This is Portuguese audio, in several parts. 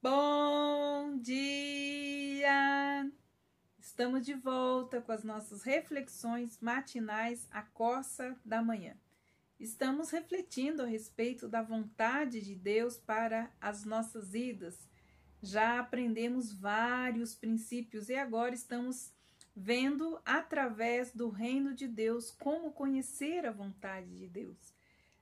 Bom dia! Estamos de volta com as nossas reflexões matinais à coça da manhã. Estamos refletindo a respeito da vontade de Deus para as nossas vidas. Já aprendemos vários princípios e agora estamos vendo através do reino de Deus como conhecer a vontade de Deus.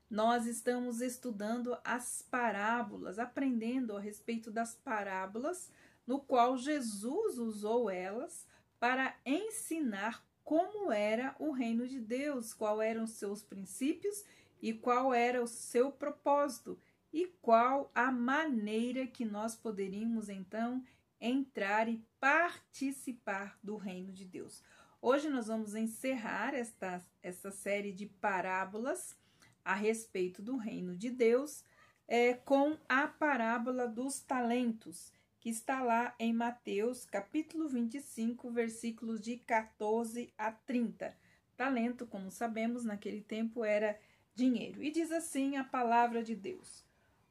Nós estamos estudando as parábolas, aprendendo a respeito das parábolas, no qual Jesus usou elas para ensinar como era o reino de Deus, qual eram seus princípios e qual era o seu propósito e qual a maneira que nós poderíamos então entrar e participar do reino de Deus. Hoje nós vamos encerrar esta, essa série de parábolas a respeito do reino de Deus é, com a parábola dos talentos, que está lá em Mateus capítulo 25, versículos de 14 a 30. Talento, como sabemos, naquele tempo era dinheiro. E diz assim a palavra de Deus: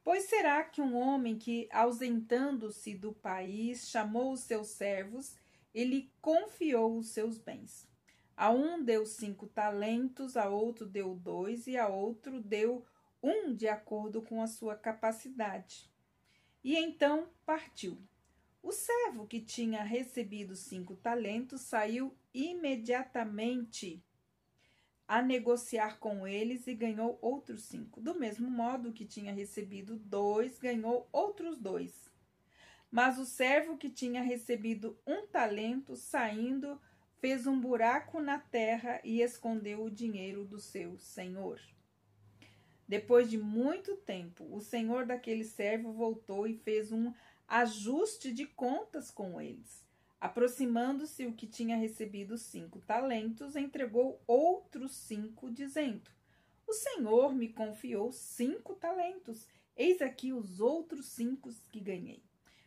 Pois será que um homem que, ausentando-se do país, chamou os seus servos, ele confiou os seus bens. A um deu cinco talentos, a outro deu dois e a outro deu um de acordo com a sua capacidade. E então partiu. O servo que tinha recebido cinco talentos saiu imediatamente a negociar com eles e ganhou outros cinco. Do mesmo modo que tinha recebido dois, ganhou outros dois. Mas o servo que tinha recebido um talento, saindo, fez um buraco na terra e escondeu o dinheiro do seu senhor. Depois de muito tempo, o senhor daquele servo voltou e fez um ajuste de contas com eles. Aproximando-se o que tinha recebido cinco talentos, entregou outros cinco, dizendo: O senhor me confiou cinco talentos, eis aqui os outros cinco que ganhei.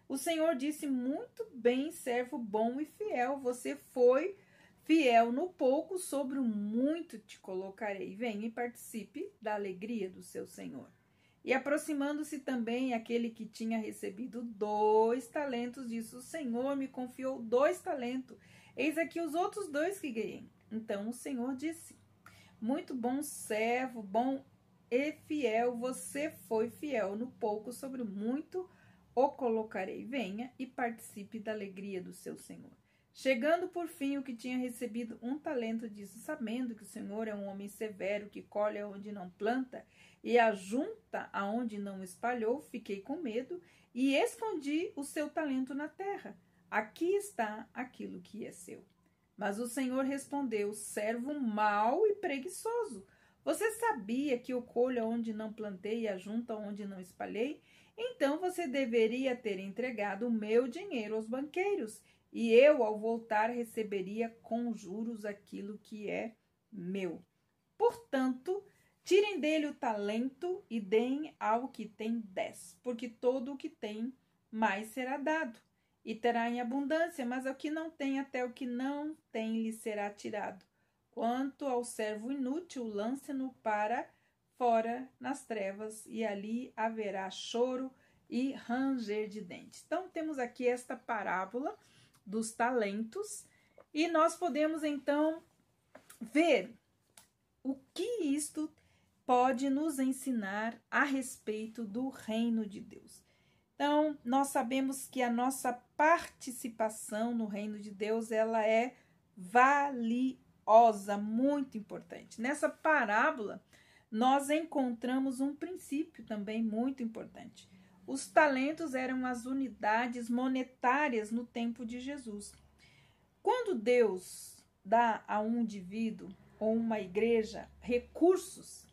O Senhor disse: Muito bem, servo bom e fiel, você foi fiel no pouco, sobre o muito te colocarei. Venha e participe da alegria do seu Senhor. E aproximando-se também aquele que tinha recebido dois talentos, disse: O Senhor me confiou dois talentos, eis aqui os outros dois que ganhei. Então o Senhor disse: Muito bom servo, bom e fiel, você foi fiel no pouco, sobre muito o colocarei, venha e participe da alegria do seu senhor. Chegando por fim o que tinha recebido um talento, disse: Sabendo que o Senhor é um homem severo, que colhe onde não planta e ajunta aonde não espalhou, fiquei com medo e escondi o seu talento na terra. Aqui está aquilo que é seu. Mas o Senhor respondeu: Servo mau e preguiçoso. Você sabia que eu colho onde não plantei e ajunta aonde não espalhei? Então você deveria ter entregado o meu dinheiro aos banqueiros, e eu, ao voltar, receberia com juros aquilo que é meu. Portanto, tirem dele o talento e deem ao que tem dez, porque todo o que tem mais será dado, e terá em abundância, mas ao que não tem, até o que não tem lhe será tirado. Quanto ao servo inútil, lance-no para fora nas trevas, e ali haverá choro e ranger de dentes. Então, temos aqui esta parábola dos talentos, e nós podemos então ver o que isto pode nos ensinar a respeito do reino de Deus. Então, nós sabemos que a nossa participação no reino de Deus, ela é valiosa, muito importante. Nessa parábola, nós encontramos um princípio também muito importante. Os talentos eram as unidades monetárias no tempo de Jesus. Quando Deus dá a um indivíduo ou uma igreja recursos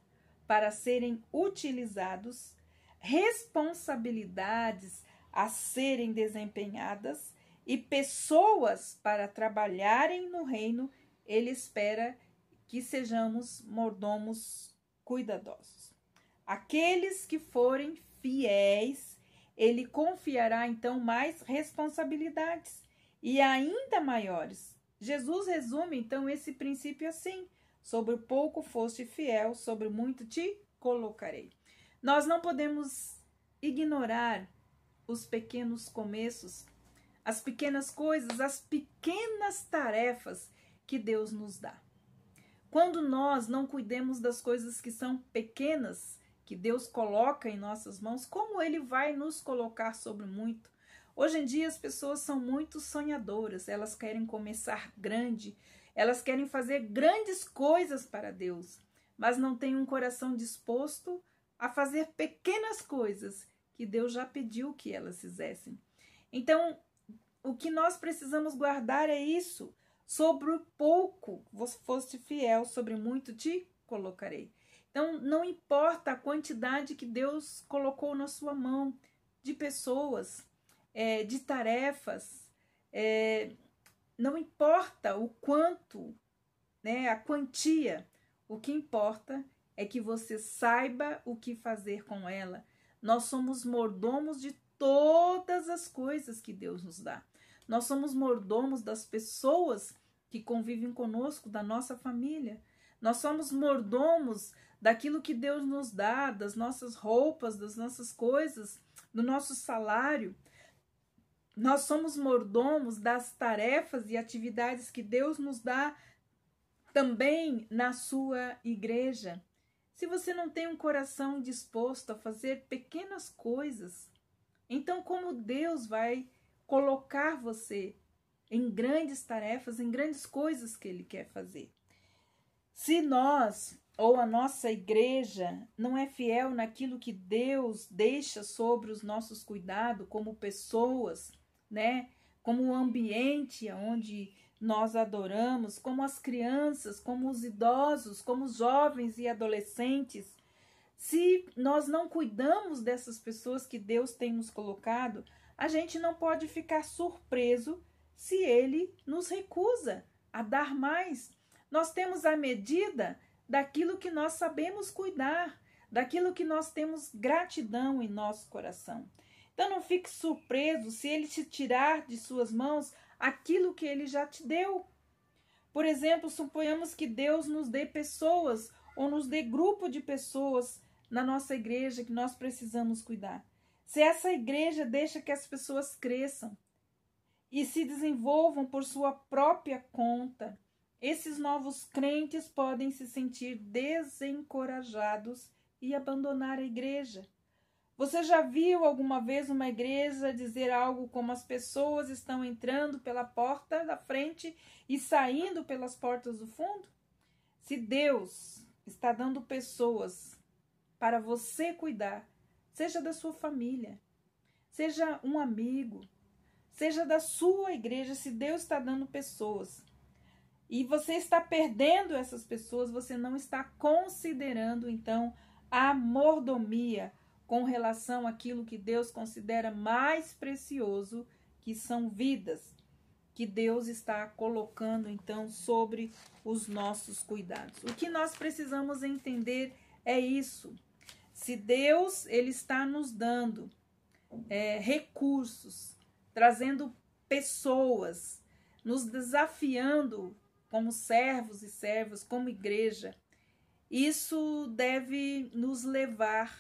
para serem utilizados, responsabilidades a serem desempenhadas e pessoas para trabalharem no reino, ele espera que sejamos mordomos cuidadosos. Aqueles que forem fiéis, ele confiará então mais responsabilidades e ainda maiores. Jesus resume então esse princípio assim: sobre o pouco foste fiel, sobre o muito te colocarei. Nós não podemos ignorar os pequenos começos, as pequenas coisas, as pequenas tarefas que Deus nos dá. Quando nós não cuidemos das coisas que são pequenas, que Deus coloca em nossas mãos, como Ele vai nos colocar sobre muito? Hoje em dia as pessoas são muito sonhadoras, elas querem começar grande, elas querem fazer grandes coisas para Deus, mas não têm um coração disposto a fazer pequenas coisas que Deus já pediu que elas fizessem. Então, o que nós precisamos guardar é isso. Sobre o pouco você foste fiel, sobre muito te colocarei. Então, não importa a quantidade que Deus colocou na sua mão de pessoas, é, de tarefas, é, não importa o quanto, né, a quantia, o que importa é que você saiba o que fazer com ela. Nós somos mordomos de todas as coisas que Deus nos dá. Nós somos mordomos das pessoas que convivem conosco, da nossa família. Nós somos mordomos daquilo que Deus nos dá, das nossas roupas, das nossas coisas, do nosso salário. Nós somos mordomos das tarefas e atividades que Deus nos dá também na sua igreja. Se você não tem um coração disposto a fazer pequenas coisas, então como Deus vai colocar você em grandes tarefas, em grandes coisas que ele quer fazer. Se nós ou a nossa igreja não é fiel naquilo que Deus deixa sobre os nossos cuidados como pessoas, né? Como o ambiente onde nós adoramos, como as crianças, como os idosos, como os jovens e adolescentes. Se nós não cuidamos dessas pessoas que Deus tem nos colocado, a gente não pode ficar surpreso se ele nos recusa a dar mais. Nós temos a medida daquilo que nós sabemos cuidar, daquilo que nós temos gratidão em nosso coração. Então não fique surpreso se ele te tirar de suas mãos aquilo que ele já te deu. Por exemplo, suponhamos que Deus nos dê pessoas ou nos dê grupo de pessoas na nossa igreja que nós precisamos cuidar. Se essa igreja deixa que as pessoas cresçam e se desenvolvam por sua própria conta, esses novos crentes podem se sentir desencorajados e abandonar a igreja. Você já viu alguma vez uma igreja dizer algo como as pessoas estão entrando pela porta da frente e saindo pelas portas do fundo? Se Deus está dando pessoas para você cuidar, seja da sua família, seja um amigo, seja da sua igreja, se Deus está dando pessoas e você está perdendo essas pessoas, você não está considerando então a mordomia com relação àquilo que Deus considera mais precioso, que são vidas, que Deus está colocando então sobre os nossos cuidados. O que nós precisamos entender é isso. Se Deus ele está nos dando é, recursos, trazendo pessoas, nos desafiando como servos e servas, como igreja, isso deve nos levar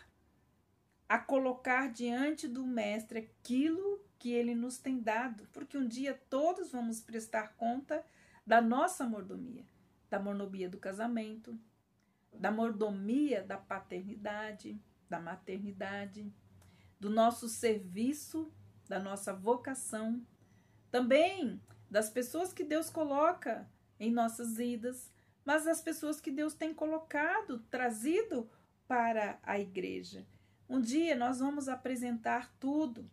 a colocar diante do Mestre aquilo que ele nos tem dado, porque um dia todos vamos prestar conta da nossa mordomia, da mordomia do casamento, da mordomia da paternidade, da maternidade, do nosso serviço, da nossa vocação, também das pessoas que Deus coloca em nossas vidas, mas das pessoas que Deus tem colocado, trazido para a igreja. Um dia nós vamos apresentar tudo.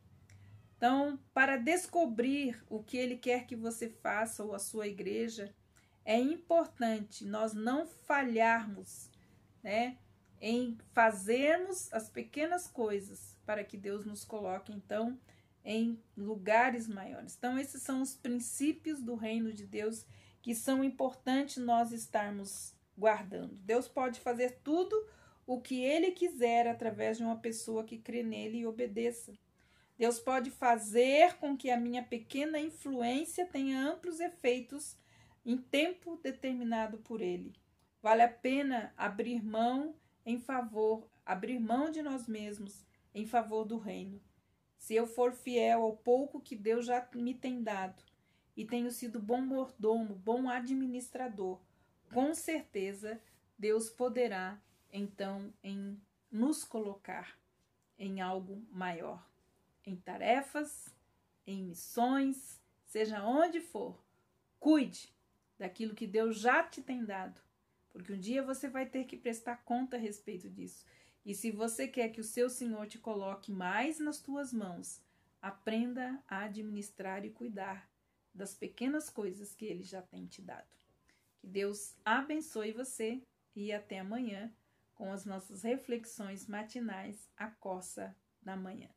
Então, para descobrir o que ele quer que você faça ou a sua igreja, é importante nós não falharmos né? Em fazermos as pequenas coisas para que Deus nos coloque, então, em lugares maiores. Então, esses são os princípios do reino de Deus que são importantes nós estarmos guardando. Deus pode fazer tudo o que ele quiser através de uma pessoa que crê nele e obedeça. Deus pode fazer com que a minha pequena influência tenha amplos efeitos em tempo determinado por ele. Vale a pena abrir mão em favor, abrir mão de nós mesmos em favor do reino. Se eu for fiel ao pouco que Deus já me tem dado e tenho sido bom mordomo, bom administrador, com certeza Deus poderá então em nos colocar em algo maior, em tarefas, em missões, seja onde for. Cuide daquilo que Deus já te tem dado porque um dia você vai ter que prestar conta a respeito disso. E se você quer que o seu Senhor te coloque mais nas tuas mãos, aprenda a administrar e cuidar das pequenas coisas que ele já tem te dado. Que Deus abençoe você e até amanhã com as nossas reflexões matinais, a coça da manhã.